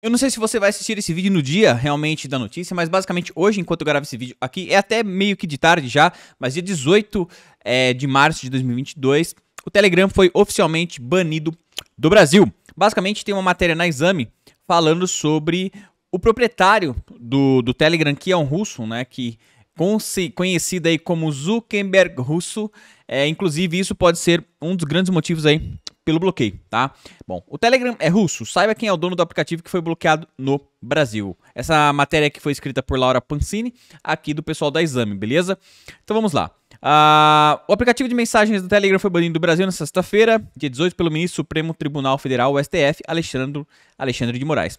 Eu não sei se você vai assistir esse vídeo no dia realmente da notícia, mas basicamente hoje, enquanto eu gravo esse vídeo aqui, é até meio que de tarde já, mas dia 18 é, de março de 2022, o Telegram foi oficialmente banido do Brasil. Basicamente tem uma matéria na Exame falando sobre o proprietário do, do Telegram, que é um russo, né, que conhecido aí como Zuckerberg russo, é, inclusive isso pode ser um dos grandes motivos aí pelo bloqueio, tá? Bom, o Telegram é russo, saiba quem é o dono do aplicativo que foi bloqueado no Brasil. Essa matéria que foi escrita por Laura Pancini, aqui do pessoal da Exame, beleza? Então vamos lá. Uh, o aplicativo de mensagens do Telegram foi banido do Brasil na sexta-feira, dia 18, pelo ministro do Supremo Tribunal Federal, STF, Alexandre, Alexandre de Moraes.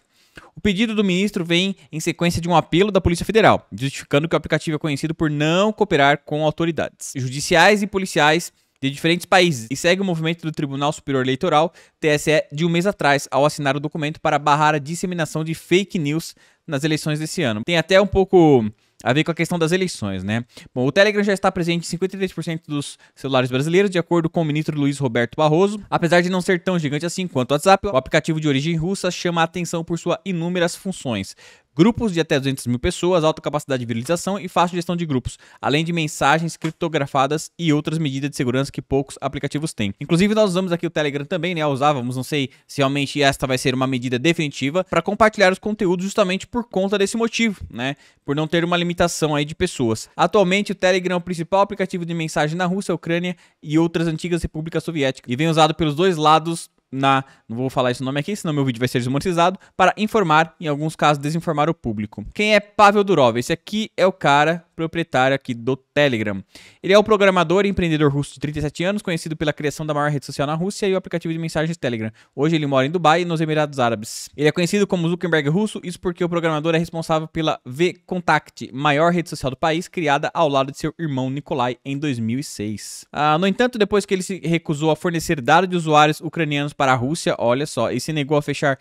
O pedido do ministro vem em sequência de um apelo da Polícia Federal, justificando que o aplicativo é conhecido por não cooperar com autoridades judiciais e policiais de diferentes países e segue o movimento do Tribunal Superior Eleitoral, TSE, de um mês atrás, ao assinar o documento para barrar a disseminação de fake news nas eleições desse ano. Tem até um pouco a ver com a questão das eleições, né? Bom, o Telegram já está presente em 53% dos celulares brasileiros, de acordo com o ministro Luiz Roberto Barroso. Apesar de não ser tão gigante assim quanto o WhatsApp, o aplicativo de origem russa chama a atenção por suas inúmeras funções grupos de até 200 mil pessoas, alta capacidade de viralização e fácil gestão de grupos, além de mensagens criptografadas e outras medidas de segurança que poucos aplicativos têm. Inclusive, nós usamos aqui o Telegram também, né? Usávamos, não sei se realmente esta vai ser uma medida definitiva, para compartilhar os conteúdos justamente por conta desse motivo, né? Por não ter uma limitação aí de pessoas. Atualmente, o Telegram é o principal aplicativo de mensagem na Rússia, Ucrânia e outras antigas repúblicas soviéticas, e vem usado pelos dois lados na, não vou falar esse nome aqui, senão meu vídeo vai ser desmonetizado, para informar, em alguns casos, desinformar o público. Quem é Pavel Durov? Esse aqui é o cara proprietário aqui do Telegram. Ele é o programador e empreendedor russo de 37 anos, conhecido pela criação da maior rede social na Rússia e o aplicativo de mensagens Telegram. Hoje ele mora em Dubai e nos Emirados Árabes. Ele é conhecido como Zuckerberg russo, isso porque o programador é responsável pela VKontakte, maior rede social do país, criada ao lado de seu irmão Nikolai em 2006. Ah, no entanto, depois que ele se recusou a fornecer dados de usuários ucranianos para a Rússia, olha só, e se negou a fechar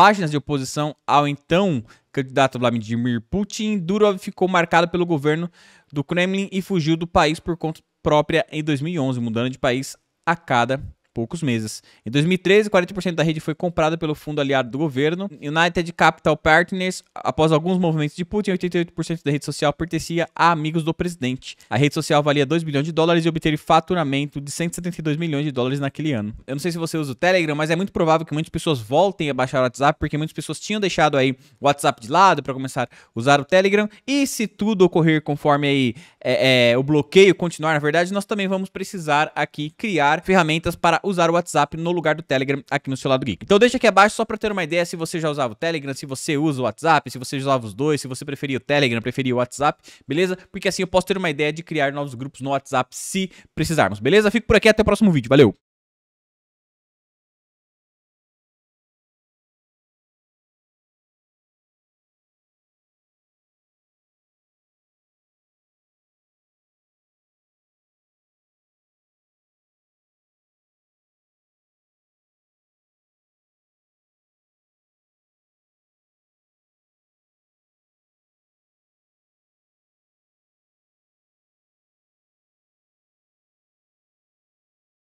páginas de oposição ao então candidato Vladimir Putin, Durov ficou marcado pelo governo do Kremlin e fugiu do país por conta própria em 2011, mudando de país a cada poucos meses. Em 2013, 40% da rede foi comprada pelo fundo aliado do governo, United Capital Partners. Após alguns movimentos de Putin, 88% da rede social pertencia a amigos do presidente. A rede social valia 2 bilhões de dólares e obteve faturamento de 172 milhões de dólares naquele ano. Eu não sei se você usa o Telegram, mas é muito provável que muitas pessoas voltem a baixar o WhatsApp, porque muitas pessoas tinham deixado aí o WhatsApp de lado para começar a usar o Telegram. E se tudo ocorrer conforme aí é, é, o bloqueio continuar, na verdade, nós também vamos precisar aqui criar ferramentas para o usar o WhatsApp no lugar do Telegram aqui no seu lado geek. Então deixa aqui abaixo só para ter uma ideia se você já usava o Telegram, se você usa o WhatsApp, se você usava os dois, se você preferia o Telegram, preferia o WhatsApp, beleza? Porque assim eu posso ter uma ideia de criar novos grupos no WhatsApp se precisarmos, beleza? Fico por aqui, até o próximo vídeo, valeu!